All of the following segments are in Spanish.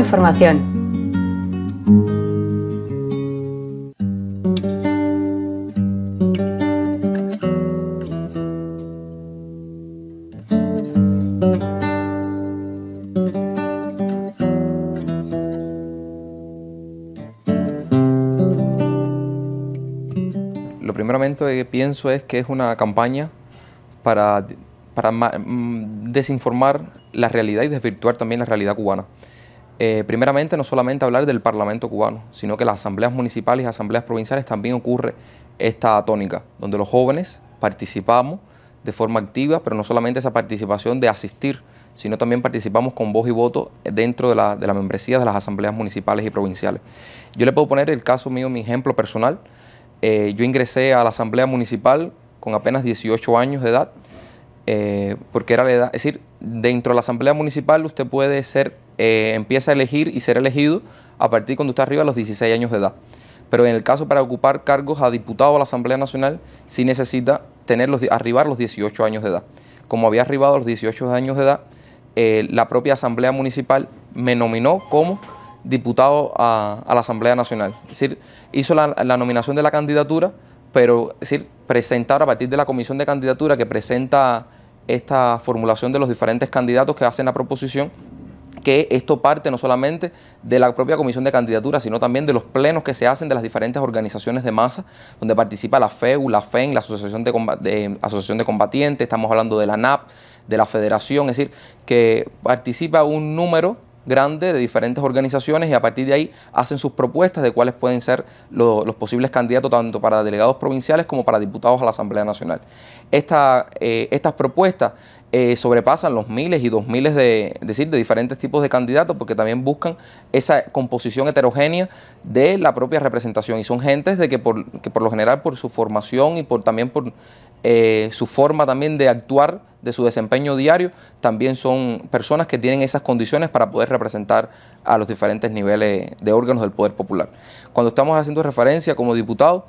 información. Lo primeramente que pienso es que es una campaña para, para mm, desinformar la realidad y desvirtuar también la realidad cubana. Eh, primeramente no solamente hablar del Parlamento cubano, sino que las asambleas municipales y asambleas provinciales también ocurre esta tónica, donde los jóvenes participamos de forma activa, pero no solamente esa participación de asistir, sino también participamos con voz y voto dentro de la, de membresía de las asambleas municipales y provinciales. Yo le puedo poner el caso mío, mi ejemplo personal. Eh, yo ingresé a la asamblea municipal con apenas 18 años de edad, eh, porque era la edad, es decir, dentro de la asamblea municipal usted puede ser, eh, empieza a elegir y ser elegido a partir cuando está arriba a los 16 años de edad. Pero en el caso para ocupar cargos a diputado a la Asamblea Nacional, sí necesita tener los, arribar los 18 años de edad. Como había arribado los 18 años de edad, eh, la propia Asamblea Municipal me nominó como diputado a, la Asamblea Nacional. Es decir, hizo la nominación de la candidatura pero es decir, presentar a partir de la comisión de candidatura que presenta esta formulación de los diferentes candidatos que hacen la proposición, que esto parte no solamente de la propia comisión de candidatura, sino también de los plenos que se hacen de las diferentes organizaciones de masa, donde participa la FEU, la FEN, la Asociación de, Asociación de Combatientes, estamos hablando de la NAP, de la Federación, es decir, que participa un número grande de diferentes organizaciones y a partir de ahí hacen sus propuestas de cuáles pueden ser los posibles candidatos tanto para delegados provinciales como para diputados a la Asamblea Nacional. Eh, estas propuestas eh, sobrepasan los miles y dos miles de, decir, de diferentes tipos de candidatos porque también buscan esa composición heterogénea de la propia representación y son gentes de que por, que por lo general por su formación y por también por eh, su forma también de actuar, de su desempeño diario, también son personas que tienen esas condiciones para poder representar a los diferentes niveles de órganos del poder popular. Cuando estamos haciendo referencia como diputado,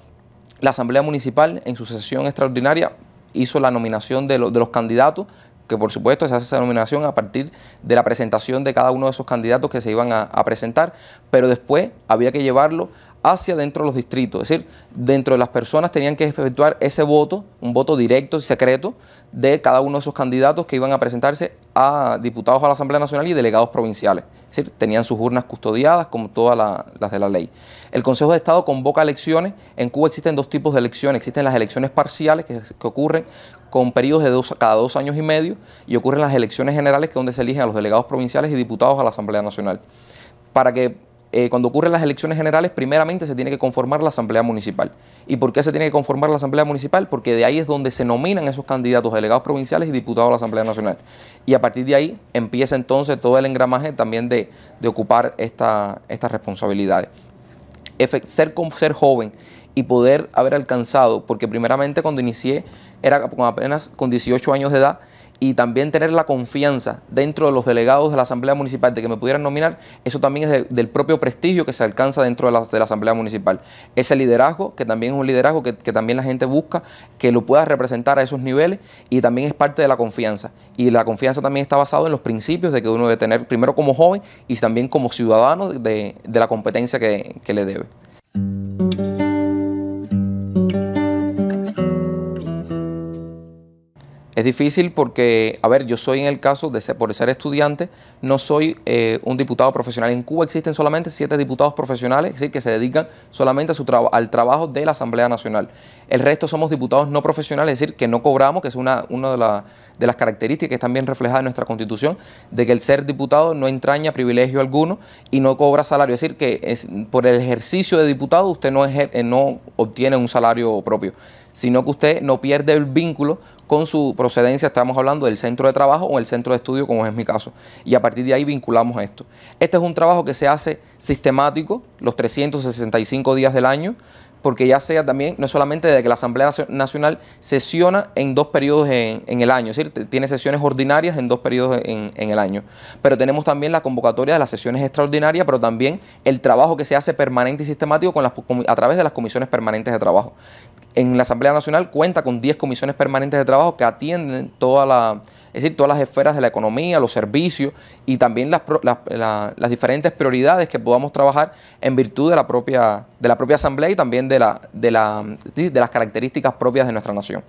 la Asamblea Municipal en su sesión extraordinaria hizo la nominación de, los candidatos que por supuesto se hace esa nominación a partir de la presentación de cada uno de esos candidatos que se iban a, presentar, pero después había que llevarlo hacia dentro de los distritos, es decir, dentro de las personas tenían que efectuar ese voto, un voto directo y secreto de cada uno de esos candidatos que iban a presentarse a diputados a la Asamblea Nacional y delegados provinciales. Es decir, tenían sus urnas custodiadas como todas las de la ley. El Consejo de Estado convoca elecciones. En Cuba existen dos tipos de elecciones. Existen las elecciones parciales que, ocurren con periodos de dos, cada dos años y medio y ocurren las elecciones generales que es donde se eligen a los delegados provinciales y diputados a la Asamblea Nacional. Para que eh, cuando ocurren las elecciones generales, primeramente se tiene que conformar la Asamblea Municipal. ¿Y por qué se tiene que conformar la Asamblea Municipal? Porque de ahí es donde se nominan esos candidatos delegados provinciales y diputados a la Asamblea Nacional. Y a partir de ahí empieza entonces todo el engramaje también de, ocupar esta, estas responsabilidades. ser, ser joven y poder haber alcanzado, porque primeramente cuando inicié era con apenas con 18 años de edad, y también tener la confianza dentro de los delegados de la Asamblea Municipal de que me pudieran nominar, eso también es del propio prestigio que se alcanza dentro de la, de la, Asamblea Municipal. Ese liderazgo, que también es un liderazgo que, también la gente busca, que lo pueda representar a esos niveles y también es parte de la confianza. Y la confianza también está basada en los principios de que uno debe tener primero como joven y también como ciudadano de, la competencia que, que le debe. Es difícil porque, a ver, yo soy en el caso de ser, por ser estudiante, no soy eh, un diputado profesional. En Cuba existen solamente siete diputados profesionales, es decir, que se dedican solamente al trabajo de la Asamblea Nacional. El resto somos diputados no profesionales, es decir, que no cobramos, que es una, de, las características que están bien reflejadas en nuestra Constitución, de que el ser diputado no entraña privilegio alguno y no cobra salario. Es decir, que por el ejercicio de diputado usted no, eh, no obtiene un salario propio, sino que usted no pierde el vínculo con su procedencia, estamos hablando del centro de trabajo o el centro de estudio, como es mi caso. Y a partir de ahí vinculamos esto. Este es un trabajo que se hace sistemático los 365 días del año, porque ya sea también, no solamente desde que la Asamblea Nacional sesiona en dos periodos en, el año, es decir, tiene sesiones ordinarias en dos periodos en, el año, pero tenemos también la convocatoria de las sesiones extraordinarias, pero también el trabajo que se hace permanente y sistemático con a través de las comisiones permanentes de trabajo en la Asamblea Nacional cuenta con 10 comisiones permanentes de trabajo que atienden decir, todas las esferas de la economía, los servicios y también las, diferentes prioridades que podamos trabajar en virtud de la propia, de la propia Asamblea y también de, la, de, la, de las características propias de nuestra nación.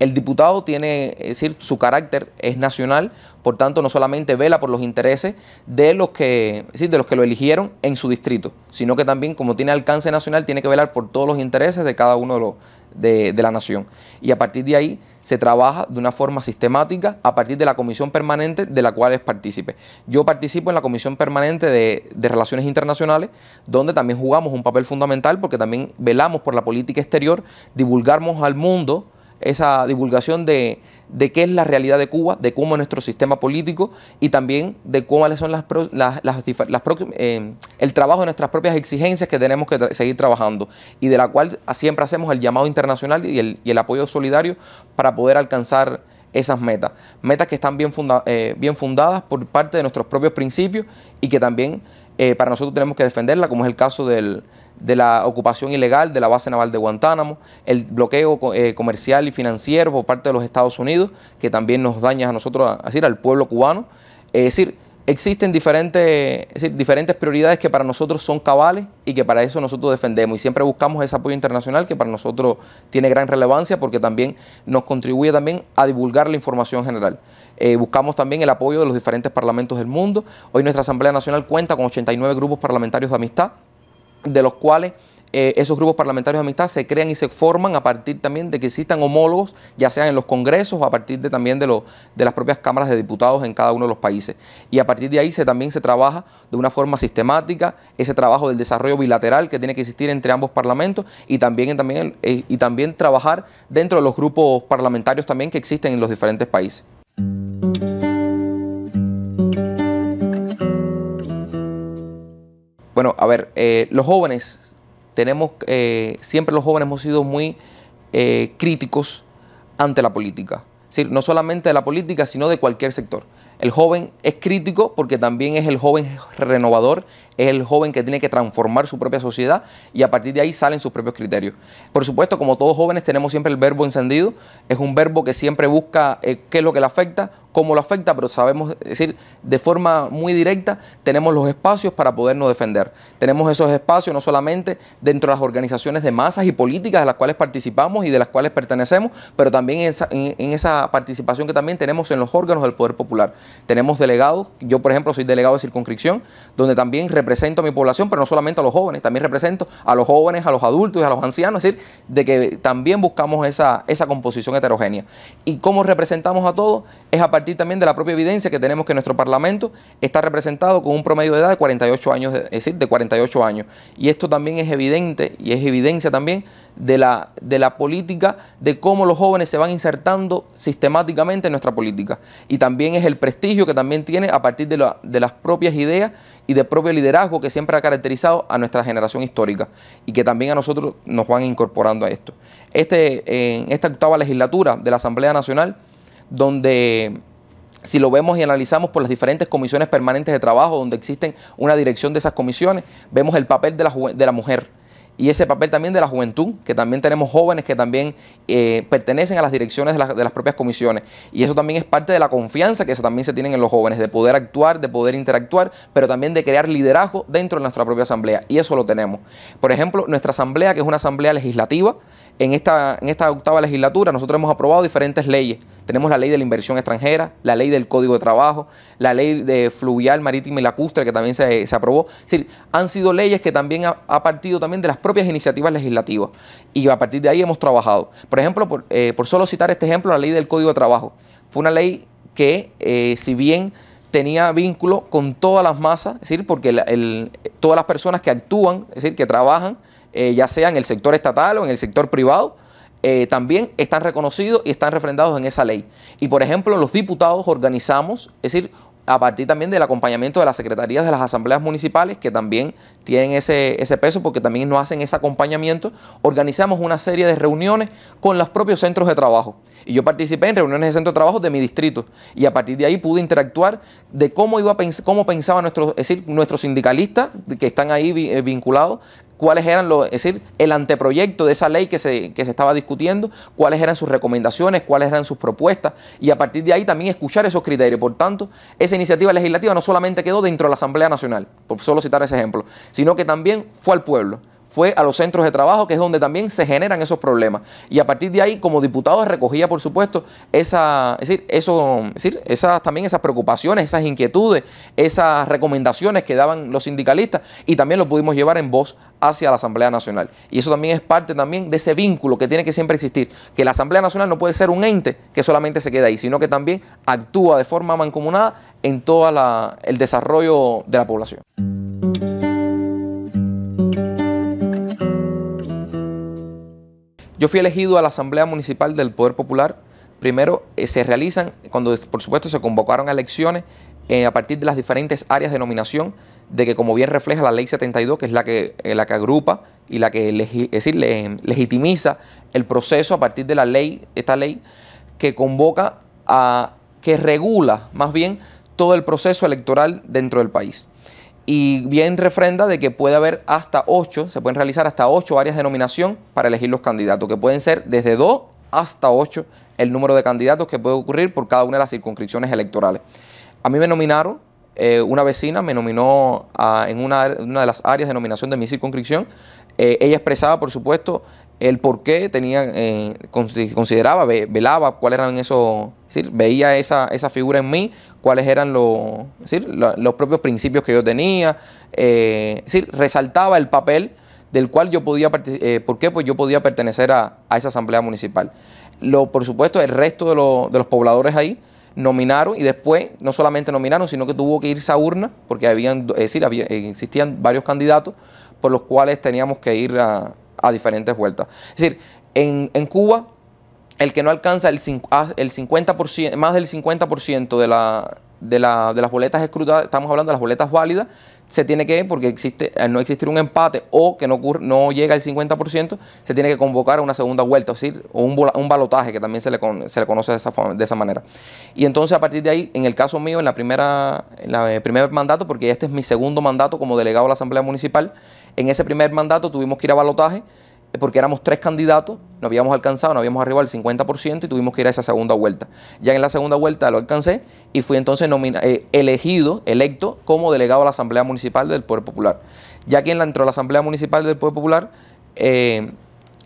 El diputado tiene, es decir, su carácter es nacional, por tanto no solamente vela por los intereses de los que, de los que lo eligieron en su distrito, sino que también como tiene alcance nacional tiene que velar por todos los intereses de cada uno de los de, la nación. Y a partir de ahí se trabaja de una forma sistemática a partir de la comisión permanente de la cual es partícipe. Yo participo en la comisión permanente de, de, relaciones internacionales, donde también jugamos un papel fundamental porque también velamos por la política exterior, divulgamos al mundo esa divulgación de, qué es la realidad de Cuba, de cómo es nuestro sistema político y también de cuáles son las, las, las, eh, el trabajo de nuestras propias exigencias que tenemos que seguir trabajando y de la cual siempre hacemos el llamado internacional y el, apoyo solidario para poder alcanzar esas metas. Metas que están bien, eh, bien fundadas por parte de nuestros propios principios y que también eh, para nosotros tenemos que defenderla, como es el caso del, de la ocupación ilegal de la base naval de Guantánamo, el bloqueo eh, comercial y financiero por parte de los Estados Unidos, que también nos daña a nosotros, al pueblo cubano. Es decir, existen diferentes, diferentes prioridades que para nosotros son cabales y que para eso nosotros defendemos. Y siempre buscamos ese apoyo internacional que para nosotros tiene gran relevancia porque también nos contribuye también a divulgar la información general. Eh, buscamos también el apoyo de los diferentes parlamentos del mundo. Hoy nuestra Asamblea Nacional cuenta con 89 grupos parlamentarios de amistad de los cuales eh, esos grupos parlamentarios de amistad se crean y se forman a partir también de que existan homólogos, ya sean en los congresos o a partir de, también de, de las propias cámaras de diputados en cada uno de los países. Y a partir de ahí se, también se trabaja de una forma sistemática ese trabajo del desarrollo bilateral que tiene que existir entre ambos parlamentos y también, también, eh, y también trabajar dentro de los grupos parlamentarios también que existen en los diferentes países. Bueno, a ver, eh, los jóvenes, tenemos, eh, siempre los jóvenes hemos sido muy eh, críticos ante la política. Es no solamente de la política, sino de cualquier sector. El joven es crítico porque también es el joven renovador, es el joven que tiene que transformar su propia sociedad y a partir de ahí salen sus propios criterios. Por supuesto, como todos jóvenes tenemos siempre el verbo encendido, es un verbo que siempre busca qué es lo que le afecta, cómo lo afecta, pero sabemos, decir, de forma muy directa, tenemos los espacios para podernos defender. Tenemos esos espacios no solamente dentro de las organizaciones de masas y políticas de las cuales participamos y de las cuales pertenecemos, pero también en esa, participación que también tenemos en los órganos del Poder Popular. Tenemos delegados, yo por ejemplo soy delegado de circunscripción, donde también represento a mi población, pero no solamente a los jóvenes, también represento a los jóvenes, a los adultos y a los ancianos, es decir, de que también buscamos esa, esa composición heterogénea. ¿Y cómo representamos a todos? Es a partir también de la propia evidencia que tenemos que nuestro Parlamento está representado con un promedio de edad de 48 años, es decir, de 48 años. Y esto también es evidente y es evidencia también de la, de la política, de cómo los jóvenes se van insertando sistemáticamente en nuestra política. Y también es el prestigio que también tiene a partir de, de las propias ideas y de propio liderazgo que siempre ha caracterizado a nuestra generación histórica y que también a nosotros nos van incorporando a esto. Este, en esta octava legislatura de la Asamblea Nacional, donde si lo vemos y analizamos por las diferentes comisiones permanentes de trabajo, donde existen una dirección de esas comisiones, vemos el papel de la, mujer y ese papel también de la juventud, que también tenemos jóvenes que también eh, pertenecen a las direcciones de, las propias comisiones. Y eso también es parte de la confianza que también se tienen en los jóvenes, de poder actuar, de poder interactuar, pero también de crear liderazgo dentro de nuestra propia asamblea. Y eso lo tenemos. Por ejemplo, nuestra asamblea, que es una asamblea legislativa, en esta, en esta octava legislatura nosotros hemos aprobado diferentes leyes. Tenemos la ley de la inversión extranjera, la ley del código de trabajo, la ley de fluvial, marítima y lacustre que también se, aprobó. Es decir, han sido leyes que también ha, partido también de las propias iniciativas legislativas y a partir de ahí hemos trabajado. Por ejemplo, por, eh, solo citar este ejemplo, la ley del código de trabajo. Fue una ley que eh, si bien tenía vínculo con todas las masas, es decir, porque todas las personas que actúan, es decir, que trabajan, eh, ya sea en el sector estatal o en el sector privado, eh, también están reconocidos y están refrendados en esa ley. Y por ejemplo, los diputados organizamos, es decir, a partir también del acompañamiento de las secretarías de las asambleas municipales, que también tienen ese, ese peso porque también nos hacen ese acompañamiento, organizamos una serie de reuniones con los propios centros de trabajo. Y yo participé en reuniones de centro de trabajo de mi distrito y a partir de ahí pude interactuar de cómo, iba cómo pensaba nuestro, es decir, nuestros sindicalistas que están ahí eh, vinculados, cuáles eran los, es decir, el anteproyecto de esa ley que se, que se estaba discutiendo, cuáles eran sus recomendaciones, cuáles eran sus propuestas, y a partir de ahí también escuchar esos criterios. Por tanto, esa iniciativa legislativa no solamente quedó dentro de la Asamblea Nacional, por solo citar ese ejemplo, sino que también fue al pueblo fue a los centros de trabajo, que es donde también se generan esos problemas. Y a partir de ahí, como diputado, recogía, por supuesto, esa, decir, eso, esas, también esas preocupaciones, esas inquietudes, esas recomendaciones que daban los sindicalistas y también lo pudimos llevar en voz hacia la Asamblea Nacional. Y eso también es parte también de ese vínculo que tiene que siempre existir, que la Asamblea Nacional no puede ser un ente que solamente se queda ahí, sino que también actúa de forma mancomunada en todo el desarrollo de la población. Yo fui elegido a la Asamblea Municipal del Poder Popular. Primero eh, se realizan, cuando por supuesto se convocaron a elecciones, eh, a partir de las diferentes áreas de nominación, de que como bien refleja la Ley 72, que es la que, eh, la que agrupa y la que legitimiza el proceso a partir de la ley, esta ley que convoca a, que regula más bien todo el proceso electoral dentro del país y bien refrenda de que puede haber hasta ocho, se pueden realizar hasta ocho áreas de nominación para elegir los candidatos, que pueden ser desde dos hasta ocho el número de candidatos que puede ocurrir por cada una de las circunscripciones electorales. A mí me nominaron, eh, una vecina me nominó en una, de las áreas de nominación de mi circunscripción. Eh, ella expresaba, por supuesto, el por qué tenía, eh, consideraba, velaba cuáles eran esos, veía esa, esa figura en mí, cuáles eran los, los, propios principios que yo tenía, eh, resaltaba el papel del cual yo podía, eh, por qué pues yo podía pertenecer a, esa asamblea municipal. Lo, por supuesto, el resto de, los de los pobladores ahí, nominaron y después no solamente nominaron, sino que tuvo que irse a urna, porque habían, decir, había, existían varios candidatos por los cuales teníamos que ir a, a diferentes vueltas. Es decir, en, Cuba, el que no alcanza el, ah, el 50%, más del 50% de, la, de, las boletas escrutadas, estamos hablando de las boletas válidas, se tiene que, porque existe, no existe un empate o que no, no llega al 50%, se tiene que convocar a una segunda vuelta, o, decir, un, balotaje, que también se le, se conoce de esa, manera. Y entonces a partir de ahí, en el caso mío, en, la primera, en el primer mandato, porque este es mi segundo mandato como delegado a la Asamblea Municipal, en ese primer mandato tuvimos que ir a balotaje eh, porque éramos tres candidatos, no habíamos alcanzado, no habíamos arribado al 50% y tuvimos que ir a esa segunda vuelta. Ya en la segunda vuelta lo alcancé y fui entonces eh, elegido, electo como delegado a la Asamblea Municipal del Poder Popular. Ya que entró a la Asamblea Municipal del Poder Popular, eh,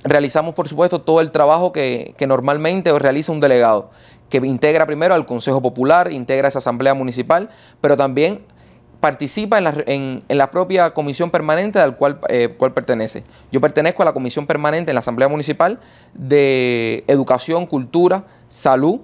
realizamos por supuesto todo el trabajo que, que normalmente realiza un delegado, que integra primero al Consejo Popular, integra esa Asamblea Municipal, pero también participa en la, la propia comisión permanente al cual, eh, cual pertenece. Yo pertenezco a la comisión permanente en la Asamblea Municipal de Educación, Cultura, Salud,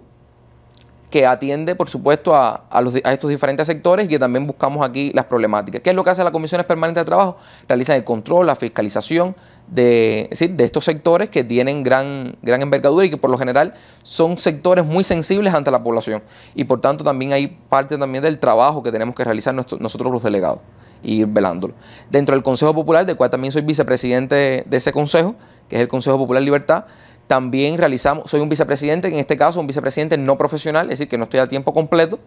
que atiende, por supuesto, a, estos diferentes sectores y que también buscamos aquí las problemáticas. ¿Qué es lo que hace la Comisión Permanente de Trabajo? Realizan el control, la fiscalización de, de estos sectores que tienen gran, gran envergadura y que por lo general son sectores muy sensibles ante la población. Y por tanto también hay parte también del trabajo que tenemos que realizar nosotros los delegados y ir velándolo. Dentro del Consejo Popular, del cual también soy vicepresidente de ese consejo, que es el Consejo Popular Libertad, también realizamos, soy un vicepresidente, en este caso un vicepresidente no profesional, es decir, que no estoy a tiempo completo.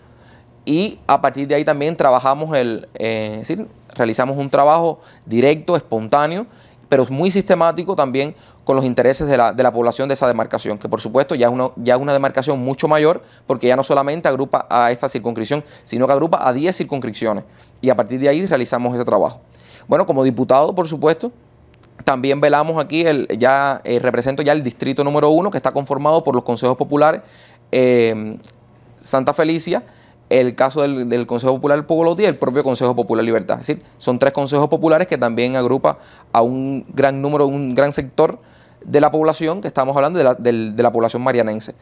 Y a partir de ahí también trabajamos el, eh, decir, realizamos un trabajo directo, espontáneo, pero muy sistemático también con los intereses de la, de la población de esa demarcación, que por supuesto ya es una, ya una demarcación mucho mayor, porque ya no solamente agrupa a esta circunscripción, sino que agrupa a 10 circunscripciones. Y a partir de ahí realizamos ese trabajo. Bueno, como diputado, por supuesto, también velamos aquí, el, ya eh, represento ya el distrito número uno, que está conformado por los consejos populares em, Santa Felicia, el caso del, Consejo Popular Pugolotti y el propio Consejo Popular Libertad. Es decir, son tres consejos populares que también agrupa a un gran número, un gran sector de la población, que estamos hablando de la, de la población marianense.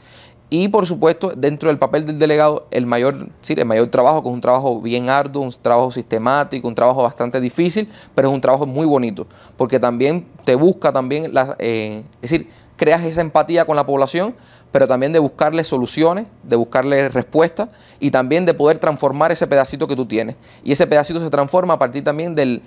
Y por supuesto, dentro del papel del delegado, el mayor, el mayor trabajo, que es un trabajo bien arduo, un trabajo sistemático, un trabajo bastante difícil, pero es un trabajo muy bonito, porque también te busca también, eh, es decir, creas esa empatía con la población pero también de buscarle soluciones, de buscarle respuestas y también de poder transformar ese pedacito que tú tienes. Y ese pedacito se transforma a partir también del,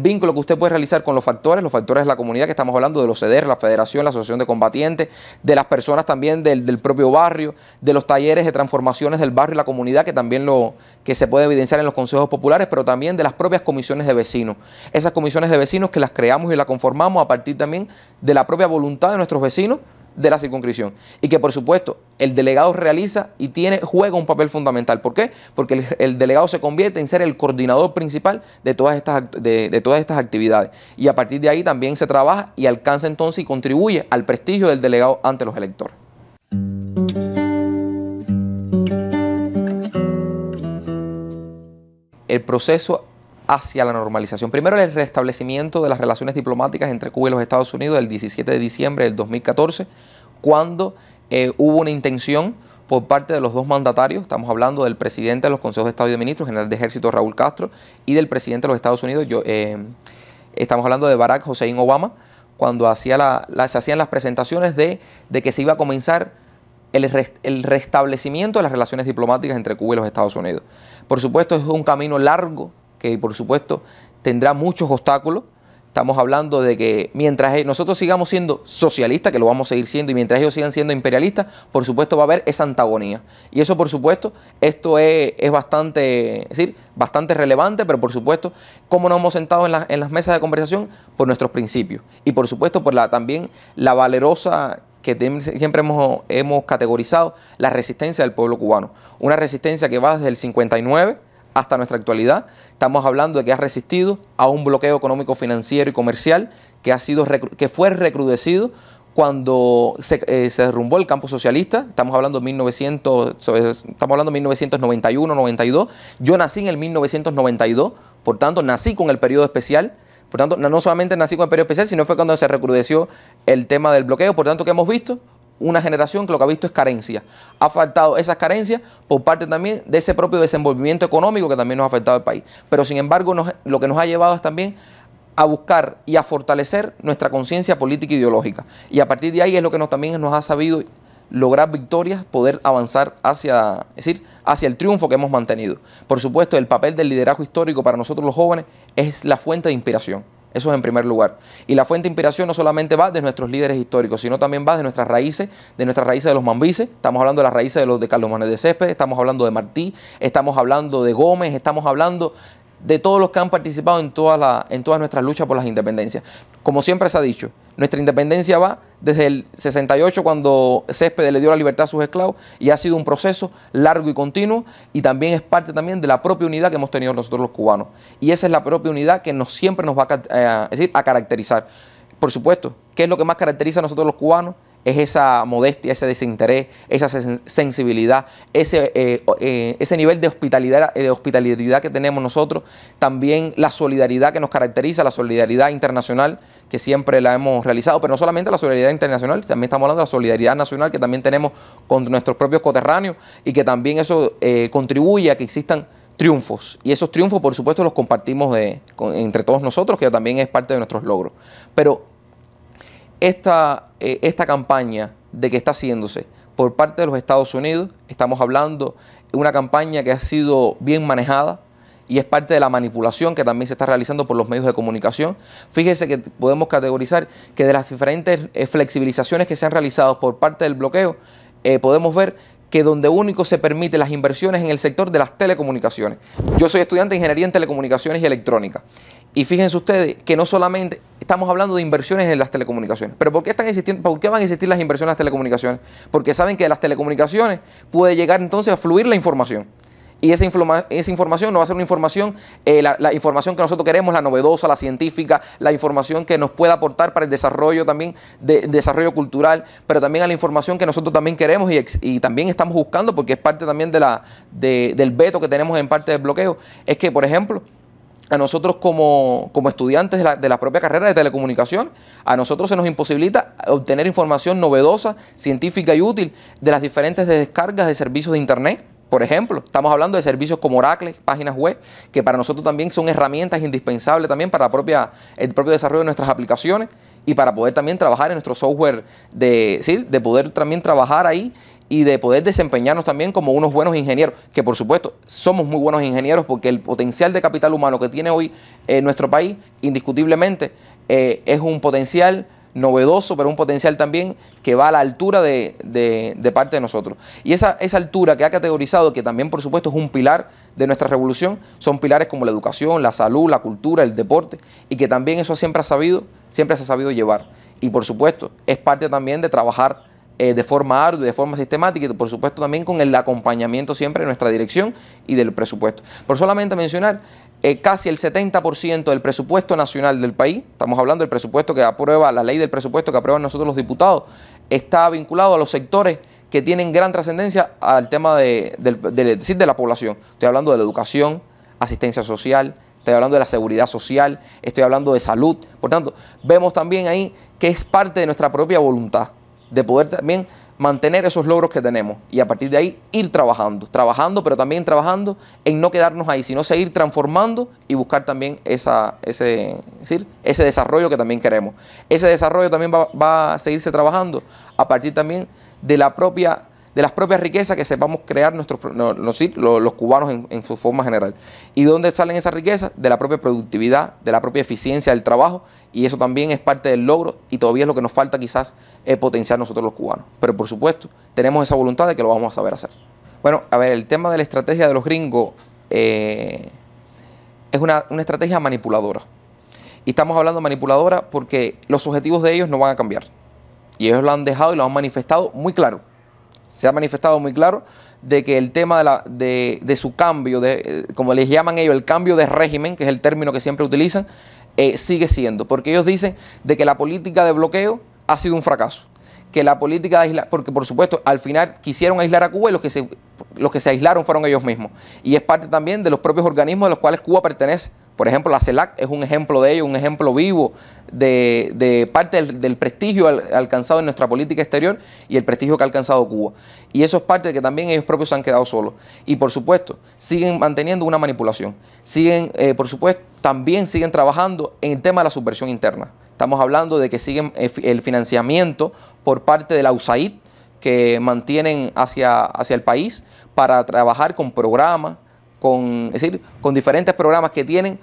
vínculo que usted puede realizar con los factores, los factores de la comunidad que estamos hablando, de los CEDER, la Federación, la Asociación de Combatientes, de las personas también del, propio barrio, de los talleres de transformaciones del barrio y la comunidad que también lo que se puede evidenciar en los consejos populares, pero también de las propias comisiones de vecinos. Esas comisiones de vecinos que las creamos y las conformamos a partir también de la propia voluntad de nuestros vecinos de la circunscripción. Y que por supuesto el delegado realiza y tiene, juega un papel fundamental. ¿Por qué? Porque el, delegado se convierte en ser el coordinador principal de todas, estas, de todas estas actividades. Y a partir de ahí también se trabaja y alcanza entonces y contribuye al prestigio del delegado ante los electores. El proceso hacia la normalización. Primero, el restablecimiento de las relaciones diplomáticas entre Cuba y los Estados Unidos el 17 de diciembre del 2014, cuando eh, hubo una intención por parte de los dos mandatarios, estamos hablando del presidente de los consejos de Estado y de Ministros, general de Ejército Raúl Castro, y del presidente de los Estados Unidos, yo, eh, estamos hablando de Barack Hussein Obama, cuando hacía la, se hacían las presentaciones de, de, que se iba a comenzar el restablecimiento de las relaciones diplomáticas entre Cuba y los Estados Unidos. Por supuesto, es un camino largo, que por supuesto tendrá muchos obstáculos. Estamos hablando de que mientras e, nosotros sigamos siendo socialistas, que lo vamos a seguir siendo, y mientras ellos sigan siendo imperialistas, por supuesto va a haber esa antagonía. Y eso, por supuesto, esto es, bastante, decir, bastante relevante, pero por supuesto, como nos hemos sentado en, en, las mesas de conversación, por nuestros principios. Y por supuesto, por la, también la valerosa que siempre hemos, hemos categorizado, la resistencia del pueblo cubano. Una resistencia que va desde el 59 hasta nuestra actualidad, Estamos hablando de que ha resistido a un bloqueo económico, financiero y comercial que, ha sido, que fue recrudecido cuando eh, se, derrumbó el campo socialista, estamos hablando de 1900, eh, estamos hablando 1991, 92. Yo nací en el 1992, por tanto, nací con el periodo especial. Por tanto, no solamente nací con el periodo especial, sino fue cuando se recrudeció el tema del bloqueo. Por tanto, ¿qué hemos visto? una generación que lo que ha visto es carencia. Ha faltado esas carencias por parte también de ese propio desenvolvimiento económico que también nos ha afectado al país. Pero sin embargo, lo que nos ha llevado es también a buscar y a fortalecer nuestra conciencia política e ideológica. Y a partir de ahí es lo que nos, también nos ha sabido lograr victorias, poder avanzar hacia, decir, hacia el triunfo que hemos mantenido. Por supuesto, el papel del liderazgo histórico para nosotros los jóvenes es la fuente de inspiración. Eso es en primer lugar. Y la fuente de inspiración no solamente va de nuestros líderes históricos, sino también va de nuestras raíces, de nuestras raíces de los mambises. Estamos hablando de las raíces de los de Carlos Manuel de Céspedes, estamos hablando de Martí, estamos hablando de Gómez, estamos hablando de todos los que han participado en, toda en todas nuestras luchas por las independencias. Como siempre se ha dicho, nuestra independencia va desde el 68 cuando Céspedes le dio la libertad a sus esclavos y ha sido un proceso largo y continuo y también es parte también de la propia unidad que hemos tenido nosotros los cubanos. Y esa es la propia unidad que nos, siempre nos va a, eh, decir, a caracterizar. Por supuesto, ¿qué es lo que más caracteriza a nosotros los cubanos? es esa modestia, ese desinterés, esa sensibilidad, ese, eh, eh, ese nivel de hospitalidad, eh, hospitalidad que tenemos nosotros, también la solidaridad que nos caracteriza, la solidaridad internacional que siempre la hemos realizado, pero no solamente la solidaridad internacional, también estamos hablando de la solidaridad nacional que también tenemos con nuestros propios coterráneos y que también eso contribuye a que existan triunfos. Y esos triunfos, por supuesto, los compartimos entre todos nosotros, que también es parte de nuestros logros. Pero esta, eh, esta campaña de que está haciéndose por parte de los Estados Unidos, estamos hablando de una campaña que ha sido bien manejada y es parte de la manipulación que también se está realizando por los medios de comunicación. Fíjese que podemos categorizar que de las diferentes eh, flexibilizaciones que se han realizado por parte del bloqueo, eh, podemos ver que donde único se permiten las inversiones en el sector de las telecomunicaciones. Yo soy estudiante de Ingeniería en Telecomunicaciones y Electrónica. Y fíjense ustedes que no solamente estamos hablando de inversiones en las telecomunicaciones, pero ¿por qué, están existiendo, ¿por qué van a existir las inversiones en las telecomunicaciones? Porque saben que de las telecomunicaciones puede llegar entonces a fluir la información y esa, esa información no va a ser una información, eh, la, información que nosotros queremos, la novedosa, la científica, la información que nos pueda aportar para el desarrollo también, de, desarrollo cultural, pero también a la información que nosotros también queremos y, también estamos buscando, porque es parte también de la, del veto que tenemos en parte del bloqueo, es que, por ejemplo, a nosotros como, estudiantes de la, de la, propia carrera de telecomunicación, a nosotros se nos imposibilita obtener información novedosa, científica y útil de las diferentes descargas de servicios de Internet. Por ejemplo, estamos hablando de servicios como Oracle, páginas web, que para nosotros también son herramientas indispensables también para propia, el propio desarrollo de nuestras aplicaciones y para poder también trabajar en nuestro software, de, de poder también trabajar ahí y de poder desempeñarnos también como unos buenos ingenieros, que por supuesto somos muy buenos ingenieros porque el potencial de capital humano que tiene hoy eh, nuestro país indiscutiblemente eh, es un potencial novedoso, pero un potencial también que va a la altura de, parte de nosotros. Y esa, altura que ha categorizado, que también por supuesto es un pilar de nuestra revolución, son pilares como la educación, la salud, la cultura, el deporte, y que también eso siempre ha sabido, siempre se ha sabido llevar. Y por supuesto, es parte también de trabajar eh, de forma ardua, de forma sistemática y por supuesto también con el acompañamiento siempre de nuestra dirección y del presupuesto. Por solamente mencionar eh, casi el 70% del presupuesto nacional del país, estamos hablando del presupuesto que aprueba, la ley del presupuesto que aprueban nosotros los diputados, está vinculado a los sectores que tienen gran trascendencia al tema de, de la población. Estoy hablando de la educación, asistencia social, estoy hablando de la seguridad social, estoy hablando de salud. Por tanto, vemos también ahí que es parte de nuestra propia voluntad de poder también mantener esos logros que tenemos y a partir de ahí ir trabajando, trabajando, pero también trabajando en no quedarnos ahí, sino seguir transformando y buscar también esa, ese, decir, ese desarrollo que también queremos. Ese desarrollo también va, va a seguirse trabajando a partir también de la propia de las propias riquezas que sepamos crear nuestros, los, cubanos en, su forma general. ¿Y de dónde salen esas riquezas? De la propia productividad, de la propia eficiencia del trabajo, y eso también es parte del logro y todavía es lo que nos falta quizás es potenciar nosotros los cubanos. Pero por supuesto, tenemos esa voluntad de que lo vamos a saber hacer. Bueno, a ver, el tema de la estrategia de los gringos eh, es una, una estrategia manipuladora. Y estamos hablando manipuladora porque los objetivos de ellos no van a cambiar. Y ellos lo han dejado y lo han manifestado muy claro se ha manifestado muy claro de que el tema de, la, de, su cambio, de, como les llaman ellos, el cambio de régimen, que es el término que siempre utilizan, eh, sigue siendo, porque ellos dicen de que la política de bloqueo ha sido un fracaso, que la política de porque por supuesto al final quisieron aislar a Cuba y los que se, los que se aislaron fueron ellos mismos, y es parte también de los propios organismos a los cuales Cuba pertenece, por ejemplo, la CELAC es un ejemplo de ello, un ejemplo vivo de, parte del, prestigio alcanzado en nuestra política exterior y el prestigio que ha alcanzado Cuba. Y eso es parte de que también ellos propios se han quedado solos. Y por supuesto, siguen manteniendo una manipulación. Siguen, eh, por supuesto, también siguen trabajando en el tema de la subversión interna. Estamos hablando de que siguen eh, el financiamiento por parte de la USAID que mantienen hacia, hacia el país para trabajar con programas, con, es decir, con diferentes programas que tienen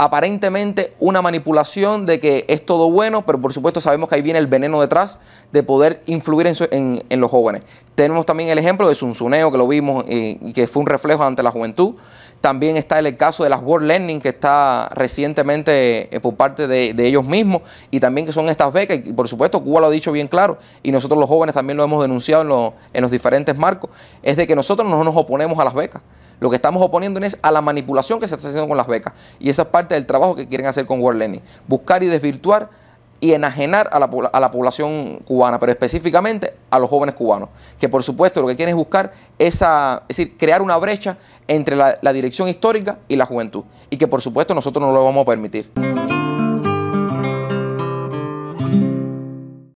aparentemente una manipulación de que es todo bueno, pero por supuesto sabemos que ahí viene el veneno detrás de poder influir en, en, los jóvenes. Tenemos también el ejemplo de Sunsuneo, que lo vimos eh, y que fue un reflejo ante la juventud. También está el caso de las World Learning, que está recientemente eh, por parte de, ellos mismos, y también que son estas becas, y por supuesto Cuba lo ha dicho bien claro, y nosotros los jóvenes también lo hemos denunciado en, en los diferentes marcos, es de que nosotros no nos oponemos a las becas. Lo que estamos oponiendo es a la manipulación que se está haciendo con las becas. Y esa es parte del trabajo que quieren hacer con World Learning. Buscar y desvirtuar y enajenar a la, población cubana, pero específicamente a los jóvenes cubanos, que por supuesto lo que quieren es buscar esa, es decir, crear una brecha entre la, la dirección histórica y la juventud, y que por supuesto nosotros no lo vamos a permitir.